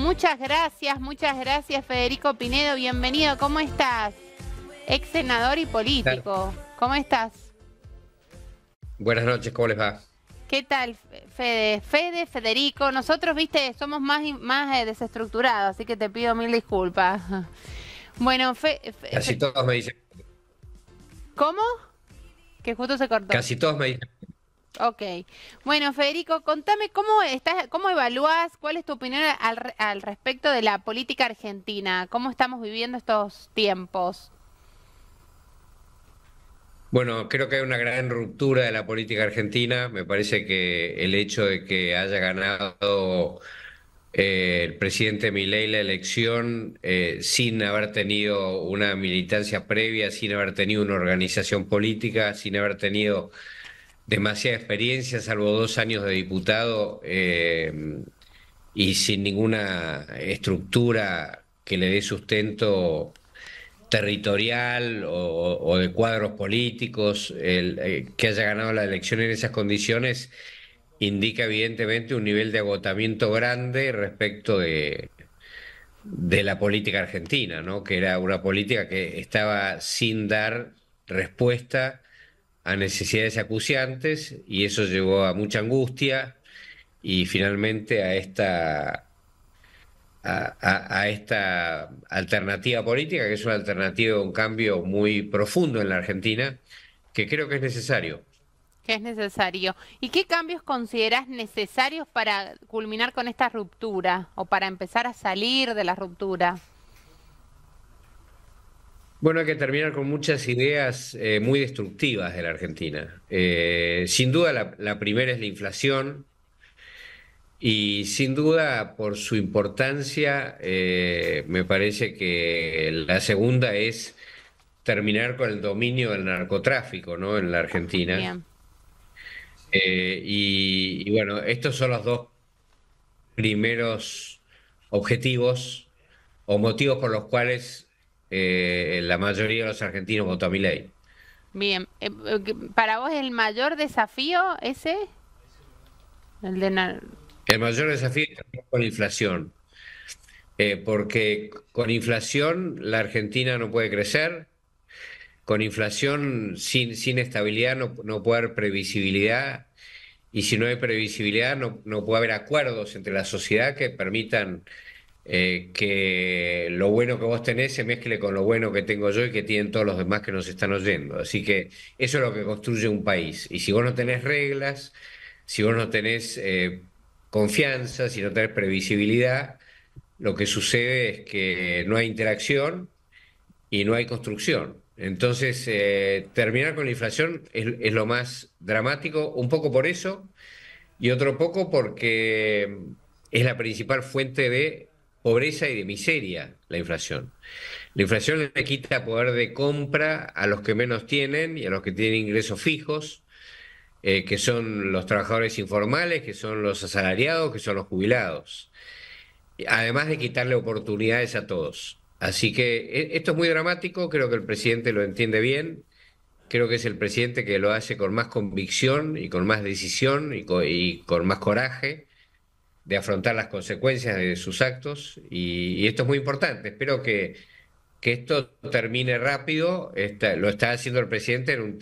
Muchas gracias, muchas gracias Federico Pinedo, bienvenido, ¿cómo estás? Ex senador y político, ¿cómo estás? Buenas noches, ¿cómo les va? ¿Qué tal, Fede? Fede, Federico, nosotros, viste, somos más, más eh, desestructurados, así que te pido mil disculpas. Bueno, Fede... Casi todos me dicen... ¿Cómo? Que justo se cortó. Casi todos me dicen Ok. Bueno, Federico, contame cómo estás, cómo evalúas, cuál es tu opinión al, al, respecto de la política argentina, cómo estamos viviendo estos tiempos. Bueno, creo que hay una gran ruptura de la política argentina. Me parece que el hecho de que haya ganado eh, el presidente Milei la elección eh, sin haber tenido una militancia previa, sin haber tenido una organización política, sin haber tenido demasiada experiencia, salvo dos años de diputado eh, y sin ninguna estructura que le dé sustento territorial o, de cuadros políticos, el, eh, que haya ganado la elección en esas condiciones, indica evidentemente un nivel de agotamiento grande respecto de, de la política argentina, ¿no? que era una política que estaba sin dar respuesta a necesidades acuciantes y eso llevó a mucha angustia y finalmente a esta a, esta alternativa política, que es una alternativa un cambio muy profundo en la Argentina, que creo que es necesario. Que es necesario. ¿Y qué cambios consideras necesarios para culminar con esta ruptura o para empezar a salir de la ruptura? Bueno, hay que terminar con muchas ideas eh, muy destructivas de la Argentina. Eh, sin duda, la, primera es la inflación y sin duda, por su importancia, eh, me parece que la segunda es terminar con el dominio del narcotráfico ¿no? en la Argentina. y bueno, estos son los dos primeros objetivos o motivos por los cuales eh, la mayoría de los argentinos votó a mi ley. Bien, eh, eh, ¿para vos el mayor desafío ese? El, de... el mayor desafío es con la inflación, porque con inflación la Argentina no puede crecer, con inflación sin, sin estabilidad no, puede haber previsibilidad, y si no hay previsibilidad no, no puede haber acuerdos entre la sociedad que permitan eh, que lo bueno que vos tenés se mezcle con lo bueno que tengo yo y que tienen todos los demás que nos están oyendo. Así que eso es lo que construye un país. Y si vos no tenés reglas, si vos no tenés eh, confianza, si no tenés previsibilidad, lo que sucede es que no hay interacción y no hay construcción. Entonces, eh, terminar con la inflación es lo más dramático, un poco por eso y otro poco porque es la principal fuente de pobreza y de miseria la inflación. La inflación le quita poder de compra a los que menos tienen y a los que tienen ingresos fijos, eh, que son los trabajadores informales, que son los asalariados, que son los jubilados. Además de quitarle oportunidades a todos. Así que eh, esto es muy dramático, creo que el presidente lo entiende bien, creo que es el presidente que lo hace con más convicción y con más decisión y y con más coraje de afrontar las consecuencias de sus actos y, esto es muy importante. Espero que, esto termine rápido. lo está haciendo el presidente en un,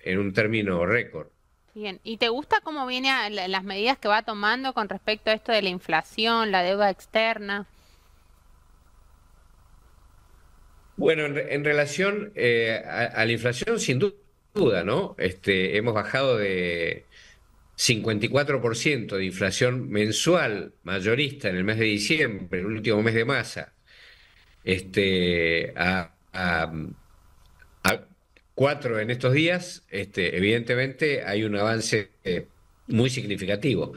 en un término récord. Bien, ¿y te gusta cómo vienen las medidas que va tomando con respecto a esto de la inflación, la deuda externa? Bueno, en, relación eh, a, la inflación, sin duda, ¿no? Este, hemos bajado de, 54% de inflación mensual mayorista en el mes de diciembre, el último mes de masa, este, a, cuatro en estos días, este, evidentemente hay un avance eh, muy significativo.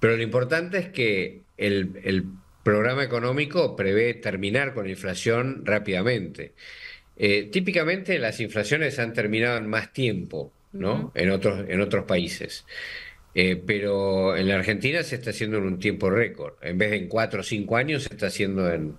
Pero lo importante es que el, programa económico prevé terminar con la inflación rápidamente. Eh, típicamente las inflaciones han terminado en más tiempo, ¿no? en, otros, en otros países. Eh, pero en la Argentina se está haciendo en un tiempo récord. En vez de en cuatro o cinco años, se está haciendo en,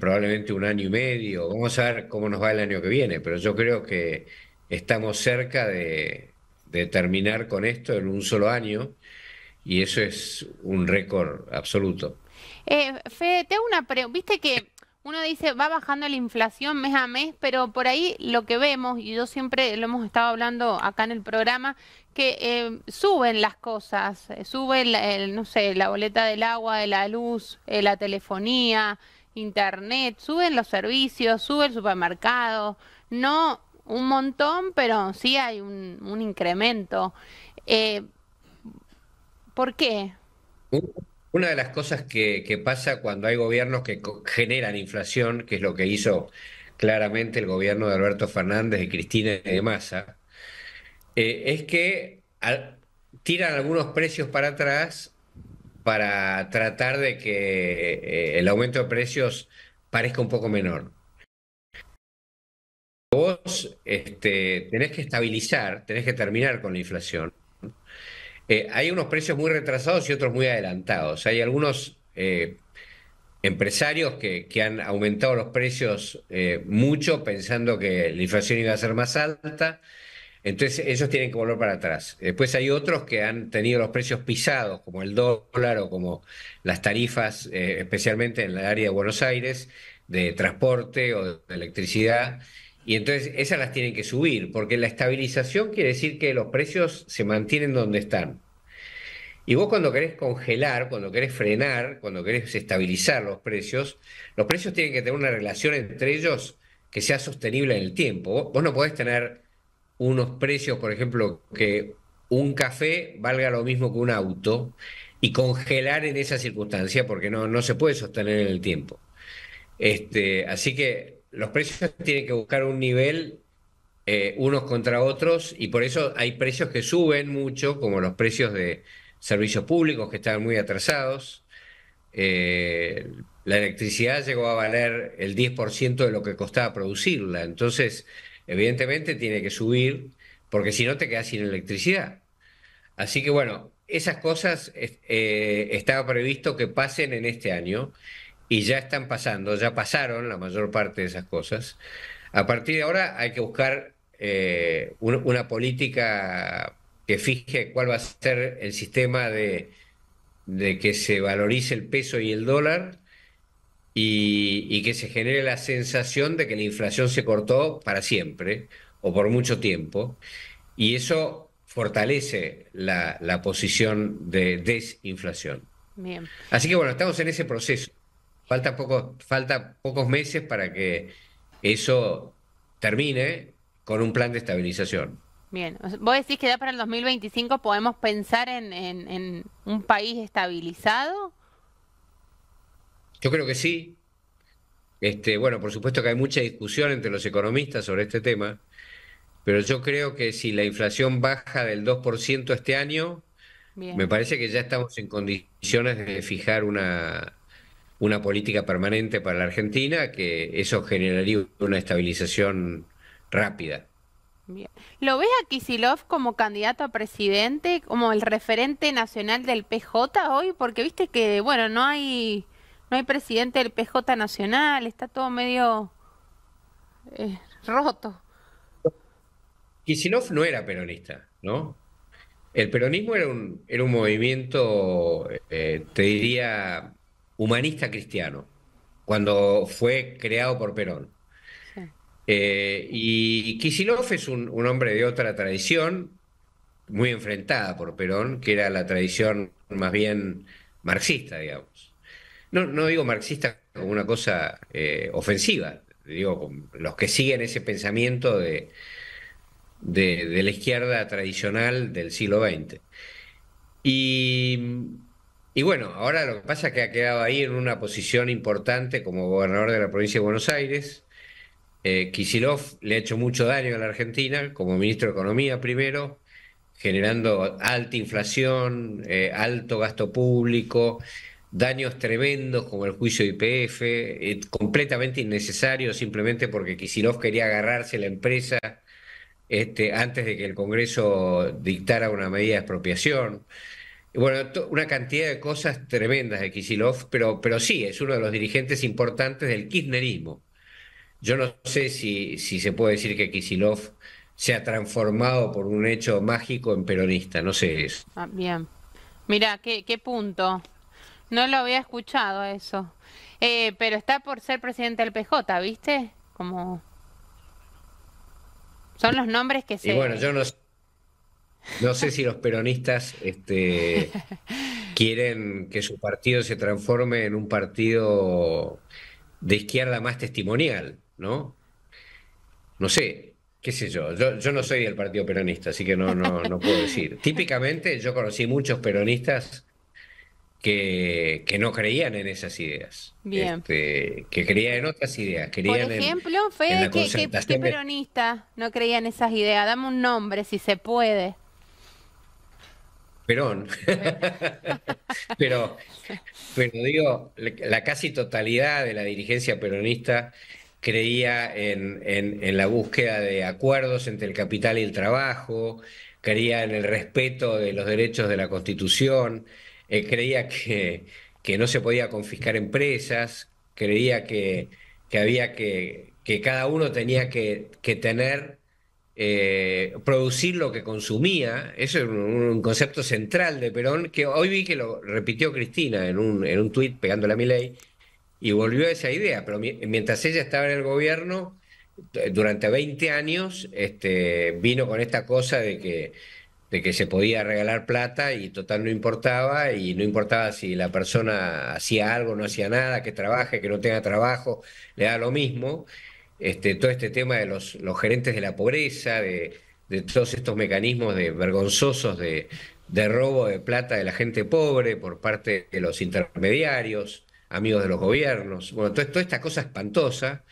probablemente un año y medio. Vamos a ver cómo nos va el año que viene, pero yo creo que estamos cerca de, terminar con esto en un solo año y eso es un récord absoluto. Eh, Fede, te una pregunta. Viste que uno dice, va bajando la inflación mes a mes, pero por ahí lo que vemos, y yo siempre lo hemos estado hablando acá en el programa, que eh, suben las cosas, eh, sube, el, no sé, la boleta del agua, de la luz, eh, la telefonía, internet, suben los servicios, sube el supermercado, no un montón, pero sí hay un, incremento. Eh, ¿Por qué? Una de las cosas que, pasa cuando hay gobiernos que generan inflación, que es lo que hizo claramente el gobierno de Alberto Fernández, y Cristina de Massa, eh, es que tiran algunos precios para atrás para tratar de que eh, el aumento de precios parezca un poco menor. Vos este, tenés que estabilizar, tenés que terminar con la inflación. Eh, hay unos precios muy retrasados y otros muy adelantados. Hay algunos eh, empresarios que, han aumentado los precios eh, mucho pensando que la inflación iba a ser más alta. Entonces ellos tienen que volver para atrás. Después hay otros que han tenido los precios pisados, como el dólar o como las tarifas, especialmente en el área de Buenos Aires, de transporte o de electricidad. Y entonces esas las tienen que subir, porque la estabilización quiere decir que los precios se mantienen donde están. Y vos cuando querés congelar, cuando querés frenar, cuando querés estabilizar los precios, los precios tienen que tener una relación entre ellos que sea sostenible en el tiempo. Vos no podés tener unos precios, por ejemplo, que un café valga lo mismo que un auto y congelar en esa circunstancia porque no, se puede sostener en el tiempo. Este, así que los precios tienen que buscar un nivel eh, unos contra otros y por eso hay precios que suben mucho, como los precios de servicios públicos que están muy atrasados. Eh, la electricidad llegó a valer el 10% de lo que costaba producirla, entonces evidentemente tiene que subir porque si no te quedas sin electricidad. Así que bueno, esas cosas eh, estaba previsto que pasen en este año y ya están pasando, ya pasaron la mayor parte de esas cosas. A partir de ahora hay que buscar eh, una política que fije cuál va a ser el sistema de, que se valorice el peso y el dólar y, que se genere la sensación de que la inflación se cortó para siempre o por mucho tiempo. Y eso fortalece la, posición de desinflación. Así que bueno, estamos en ese proceso. Falta, falta pocos meses para que eso termine con un plan de estabilización. Bien, vos decís que ya para el 2025 podemos pensar en, un país estabilizado. Yo creo que sí. Este, bueno, por supuesto que hay mucha discusión entre los economistas sobre este tema, pero yo creo que si la inflación baja del 2% este año, me parece que ya estamos en condiciones de fijar una, una política permanente para la Argentina, que eso generaría una estabilización rápida. ¿Lo ves a Kisilov como candidato a presidente, como el referente nacional del PJ hoy? Porque viste que, bueno, no hay, no hay presidente del PJ nacional, está todo medio eh, roto. Kisilov no era peronista, ¿no? El peronismo era un, un movimiento, eh, te diría, humanista cristiano, cuando fue creado por Perón. Eh, y Kisilov es un, hombre de otra tradición, muy enfrentada por Perón, que era la tradición más bien marxista, digamos. No, no digo marxista como una cosa eh, ofensiva, digo, los que siguen ese pensamiento de, de, de la izquierda tradicional del siglo XX. Y y bueno, ahora lo que pasa es que ha quedado ahí en una posición importante como gobernador de la provincia de Buenos Aires. Eh, Kisilov le ha hecho mucho daño a la Argentina como ministro de Economía primero, generando alta inflación, eh, alto gasto público, daños tremendos como el juicio IPF, eh, completamente innecesario simplemente porque Kisilov quería agarrarse la empresa este, antes de que el Congreso dictara una medida de expropiación. Bueno, una cantidad de cosas tremendas de Kisilov, pero, pero sí, es uno de los dirigentes importantes del kirchnerismo. Yo no sé si, si se puede decir que Kisilov se ha transformado por un hecho mágico en peronista, no sé eso. Ah, bien. Mira, ¿qué, qué punto. No lo había escuchado eso. Eh, pero está por ser presidente del PJ, ¿viste? Como. Son los nombres que se. Y bueno, yo no sé no sé si los peronistas este, quieren que su partido se transforme en un partido de izquierda más testimonial, ¿no? No sé, qué sé yo. Yo, no soy del partido peronista, así que no, no, puedo decir. Típicamente yo conocí muchos peronistas que, no creían en esas ideas. Este, que creían en otras ideas. Creían Por ejemplo, qué peronista no creía en esas ideas? Dame un nombre, si se puede. Perón. pero, digo, la casi totalidad de la dirigencia peronista creía en, la búsqueda de acuerdos entre el capital y el trabajo, creía en el respeto de los derechos de la Constitución, eh, creía que, que, no se podía confiscar empresas, creía que, había que, que cada uno tenía que, que tener eh, producir lo que consumía, eso es un, concepto central de Perón, que hoy vi que lo repitió Cristina en un, en un tuit pegándole a mi ley, y volvió a esa idea, pero mientras ella estaba en el gobierno, durante 20 años, este, vino con esta cosa de que, de que se podía regalar plata y total no importaba, y no importaba si la persona hacía algo, no hacía nada, que trabaje, que no tenga trabajo, le da lo mismo. Este, todo este tema de los, gerentes de la pobreza, de, todos estos mecanismos de, vergonzosos de, robo de plata de la gente pobre por parte de los intermediarios, amigos de los gobiernos. Bueno, toda esta cosa espantosa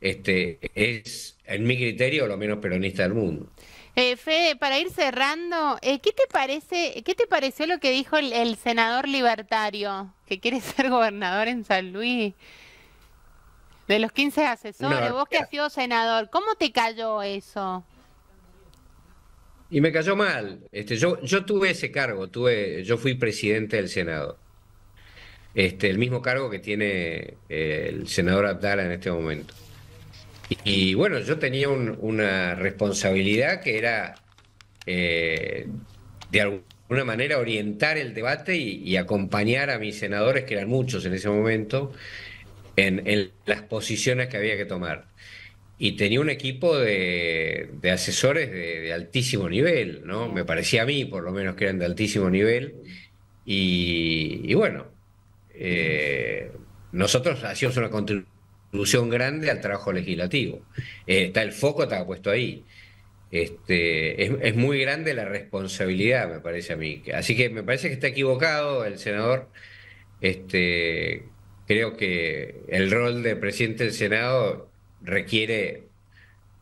este, es, en mi criterio, lo menos peronista del mundo. Eh, Fede, para ir cerrando, eh, ¿qué te parece, qué te pareció lo que dijo el senador libertario que quiere ser gobernador en San Luis? De los 15 asesores, vos que has sido senador, ¿cómo te cayó eso? Y me cayó mal. Este, yo, tuve ese cargo, tuve, yo fui presidente del Senado. Este, el mismo cargo que tiene eh, el senador Abdala en este momento. Y, bueno, yo tenía una responsabilidad que era eh, de alguna manera orientar el debate y, acompañar a mis senadores, que eran muchos en ese momento, en, las posiciones que había que tomar. Y tenía un equipo de, asesores de, altísimo nivel, ¿no? Me parecía a mí, por lo menos, que eran de altísimo nivel. Y, bueno, eh, nosotros hacíamos una contribución grande al trabajo legislativo. Eh, está el foco, está puesto ahí. Este, es, muy grande la responsabilidad, me parece a mí. Así que me parece que está equivocado el senador este, creo que el rol de presidente del Senado requiere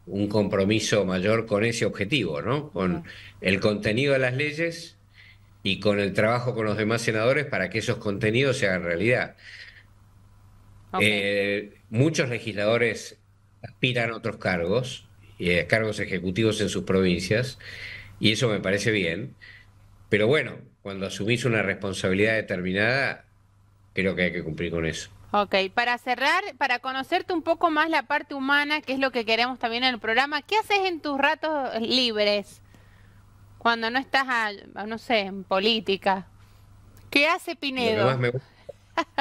un compromiso mayor con ese objetivo, ¿no? Con el contenido de las leyes y con el trabajo con los demás senadores para que esos contenidos se hagan realidad. Eh, muchos legisladores aspiran a otros cargos, eh, cargos ejecutivos en sus provincias, y eso me parece bien. Pero bueno, cuando asumís una responsabilidad determinada, creo que hay que cumplir con eso. Ok, para cerrar, para conocerte un poco más la parte humana, que es lo que queremos también en el programa, ¿qué haces en tus ratos libres? Cuando no estás, no sé, en política. ¿Qué hace Pinedo?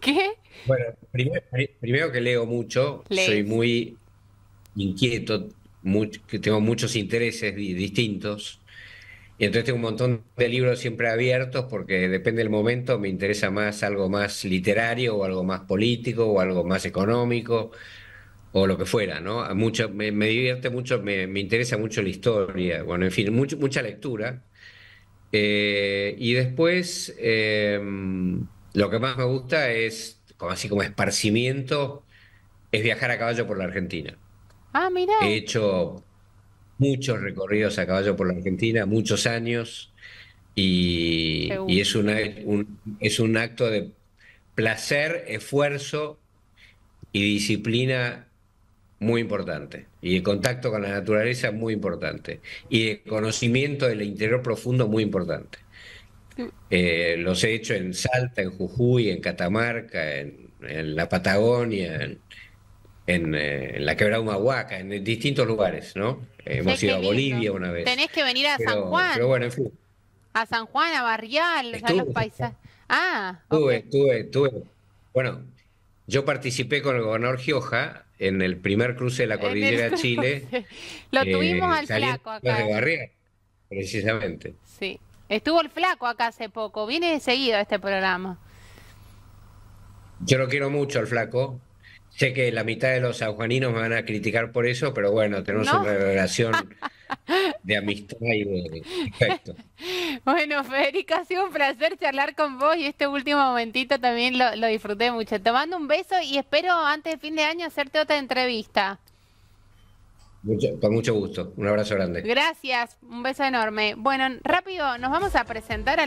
¿Qué? Bueno, primero, que leo mucho, soy muy inquieto, tengo muchos intereses distintos. Y entonces tengo un montón de libros siempre abiertos porque depende del momento, me interesa más algo más literario o algo más político o algo más económico o lo que fuera, ¿no? Mucho, me, divierte mucho, me, interesa mucho la historia, bueno, en fin, mucho, mucha lectura. Eh, y después, eh, lo que más me gusta es, así como esparcimiento, es viajar a caballo por la Argentina. Ah, mira. He hecho muchos recorridos a caballo por la Argentina, muchos años, y, es, una, un, es un acto de placer, esfuerzo y disciplina muy importante, y de contacto con la naturaleza muy importante, y de conocimiento del interior profundo muy importante. Eh, los he hecho en Salta, en Jujuy, en Catamarca, en, en la Patagonia, en, en, eh, en la quebrada Humahuaca, en distintos lugares, ¿no? Hemos ido a Bolivia una vez. Tenés que venir a San Juan. Pero bueno, en fin. A San Juan, a Barrial, a los paisajes. Ah, estuve, estuve, estuve. Bueno, yo participé con el gobernador Gioja en el primer cruce de la cordillera de Chile. Lo eh, tuvimos al flaco acá. De ¿eh? Barrial, precisamente. Sí. Estuvo el flaco acá hace poco. Viene seguido a este programa. Yo lo quiero mucho al flaco. Sé que la mitad de los sanjuaninos me van a criticar por eso, pero bueno, tenemos una relación de amistad y de Bueno, Federico, ha sido un placer charlar con vos y este último momentito también lo, disfruté mucho. Te mando un beso y espero antes de fin de año hacerte otra entrevista. con mucho gusto. Un abrazo grande. Gracias, un beso enorme. Bueno, rápido, nos vamos a presentar a la...